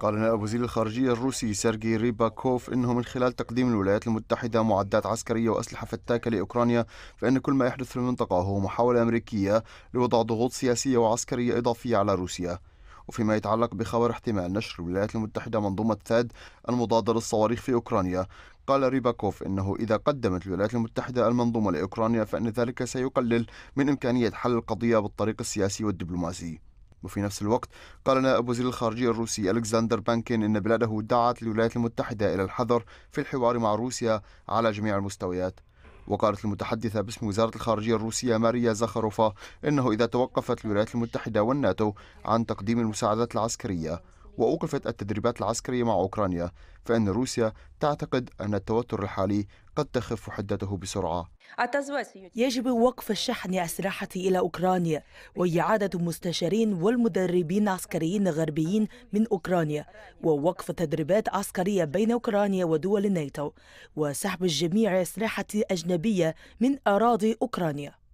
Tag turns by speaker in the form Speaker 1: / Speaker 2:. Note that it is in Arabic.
Speaker 1: قال نائب وزير الخارجية الروسي سيرجي ريباكوف إنه من خلال تقديم الولايات المتحدة معدات عسكرية وأسلحة فتاكة لأوكرانيا فإن كل ما يحدث في المنطقة هو محاولة أمريكية لوضع ضغوط سياسية وعسكرية إضافية على روسيا وفيما يتعلق بخبر احتمال نشر الولايات المتحدة منظومة ثاد المضادة للصواريخ في أوكرانيا قال ريباكوف إنه إذا قدمت الولايات المتحدة المنظومة لأوكرانيا فإن ذلك سيقلل من إمكانية حل القضية بالطريق السياسي والدبلوماسي وفي نفس الوقت قال نائب وزير الخارجية الروسي ألكسندر بانكين إن بلاده دعت الولايات المتحدة إلى الحذر في الحوار مع روسيا على جميع المستويات وقالت المتحدثة باسم وزارة الخارجية الروسية ماريا زاخروفا إنه إذا توقفت الولايات المتحدة والناتو عن تقديم المساعدات العسكرية وأوقفت التدريبات العسكرية مع أوكرانيا فإن روسيا تعتقد أن التوتر الحالي قد تخف حدته بسرعة
Speaker 2: يجب وقف شحن أسلحة إلى أوكرانيا وإعادة مستشارين والمدربين العسكريين الغربيين من أوكرانيا ووقف تدريبات عسكرية بين أوكرانيا ودول الناتو وسحب جميع أسلحة أجنبية من أراضي أوكرانيا